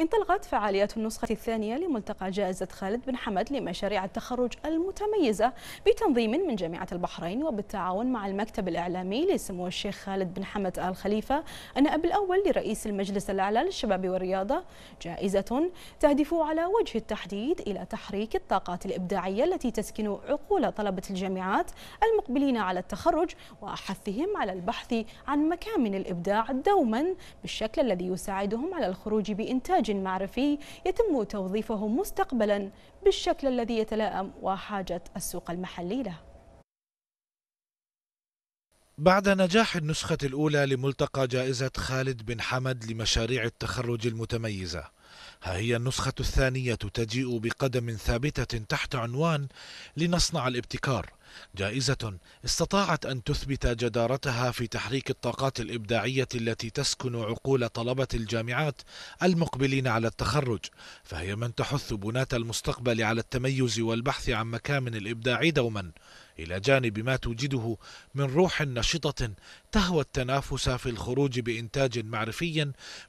انطلقت فعاليات النسخة الثانية لملتقى جائزة خالد بن حمد لمشاريع التخرج المتميزة بتنظيم من جامعة البحرين وبالتعاون مع المكتب الإعلامي لسمو الشيخ خالد بن حمد آل خليفة النائب الأول لرئيس المجلس الأعلى للشباب والرياضة جائزة تهدف على وجه التحديد إلى تحريك الطاقات الإبداعية التي تسكن عقول طلبة الجامعات المقبلين على التخرج وحثهم على البحث عن مكامن الإبداع دوما بالشكل الذي يساعدهم على الخروج بإنتاج منهج معرفي يتم توظيفه مستقبلا بالشكل الذي يتلائم وحاجة السوق المحلي له بعد نجاح النسخة الأولى لملتقى جائزة خالد بن حمد لمشاريع التخرج المتميزة ها هي النسخة الثانية تجيء بقدم ثابتة تحت عنوان لنصنع الابتكار جائزة استطاعت أن تثبت جدارتها في تحريك الطاقات الإبداعية التي تسكن عقول طلبة الجامعات المقبلين على التخرج فهي من تحث بناة المستقبل على التميز والبحث عن مكامن الإبداع دوما إلى جانب ما توجده من روح نشطة تهوى التنافس في الخروج بإنتاج معرفي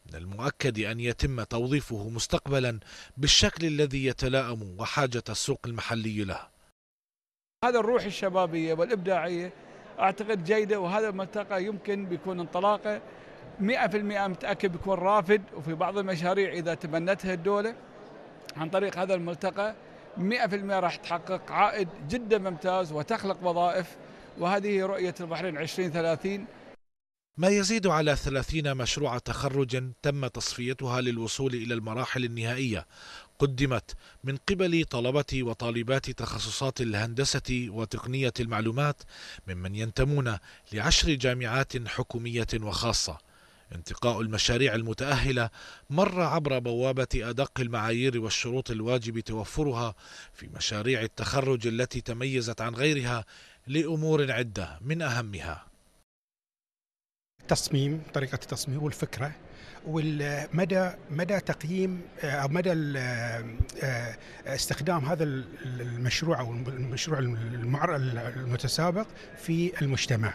من المؤكد أن يتم توظيفه مستقبلا بالشكل الذي يتلائم وحاجة السوق المحلي له هذا الروح الشبابية والإبداعية أعتقد جيدة وهذا المنطقة يمكن بيكون انطلاقه 100% متأكد بيكون رافد وفي بعض المشاريع إذا تبنتها الدولة عن طريق هذا الملتقى 100% راح تحقق عائد جدا ممتاز وتخلق وظائف وهذه رؤية البحرين 2030 ما يزيد على 30 مشروع تخرج تم تصفيتها للوصول إلى المراحل النهائية قدمت من قبل طلبة وطالبات تخصصات الهندسة وتقنية المعلومات ممن ينتمون لعشر جامعات حكومية وخاصة انتقاء المشاريع المتأهلة مر عبر بوابة أدق المعايير والشروط الواجب توفرها في مشاريع التخرج التي تميزت عن غيرها لأمور عدة من أهمها التصميم طريقة التصميم والفكرة والمدى مدى تقييم آه، او مدى آه، آه، استخدام هذا المشروع او المشروع المتسابق في المجتمع.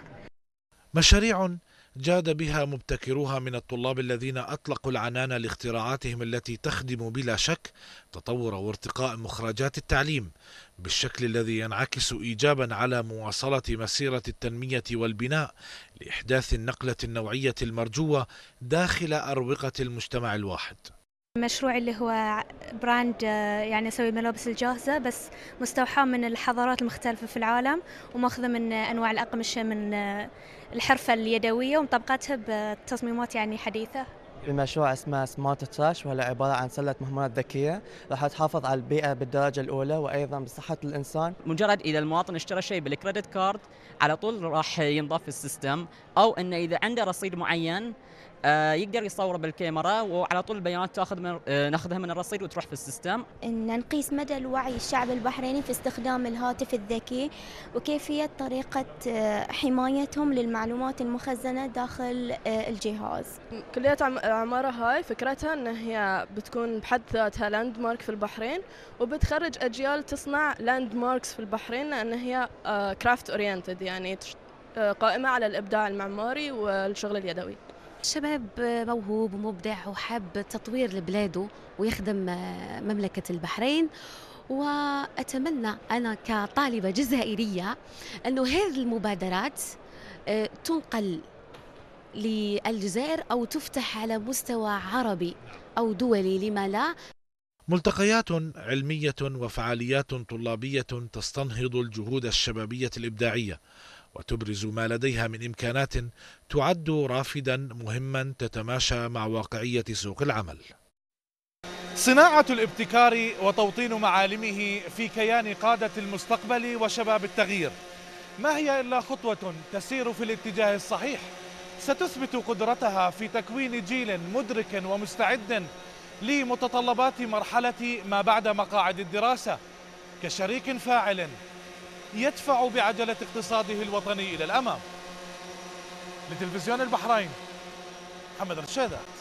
مشاريع جاد بها مبتكروها من الطلاب الذين أطلقوا العنان لاختراعاتهم التي تخدم بلا شك تطور وارتقاء مخرجات التعليم بالشكل الذي ينعكس إيجابا على مواصلة مسيرة التنمية والبناء لإحداث النقلة النوعية المرجوة داخل أروقة المجتمع الواحد مشروعي اللي هو براند آه، يعني اسوي ملابس الجاهزه بس مستوحاه من الحضارات المختلفه في العالم وماخذه من انواع الاقمشه من آه، الحرفه اليدويه ومطبقتها بتصميمات يعني حديثه المشروع اسمه سمارت تراش وهو عبارة عن سلة مهمات ذكية راح تحافظ على البيئة بالدرجة الأولى وأيضا بصحة الإنسان مجرد إذا المواطن اشترى شيء بالكريدت كارد على طول راح ينضاف في السيستم أو أنه إذا عنده رصيد معين آه، يقدر يصوره بالكاميرا وعلى طول البيانات تاخذ من آه، ناخذها من الرصيد وتروح في السيستم ان نقيس مدى الوعي الشعب البحريني في استخدام الهاتف الذكي وكيفيه طريقه آه، حمايتهم للمعلومات المخزنه داخل الجهاز كليه عماره هاي فكرتها ان هي بتكون بحد ذاتها لاند مارك في البحرين وبتخرج اجيال تصنع لاند ماركس في البحرين لان هي كرافت اورينتد يعني قائمه على الابداع المعماري والشغل اليدوي شباب موهوب ومبدع وحاب تطوير لبلاده ويخدم مملكة البحرين وأتمنى أنا كطالبة جزائرية أنه هذه المبادرات آه، تنقل للجزائر أو تفتح على مستوى عربي أو دولي لما لا ملتقيات علمية وفعاليات طلابية تستنهض الجهود الشبابية الإبداعية وتبرز ما لديها من إمكانات تعد رافدا مهما تتماشى مع واقعية سوق العمل صناعة الابتكار وتوطين معالمه في كيان قادة المستقبل وشباب التغيير ما هي إلا خطوة تسير في الاتجاه الصحيح ستثبت قدرتها في تكوين جيل مدرك ومستعد لمتطلبات مرحلة ما بعد مقاعد الدراسة كشريك فاعل يدفع بعجلة اقتصاده الوطني إلى الأمام لتلفزيون البحرين محمد رشادات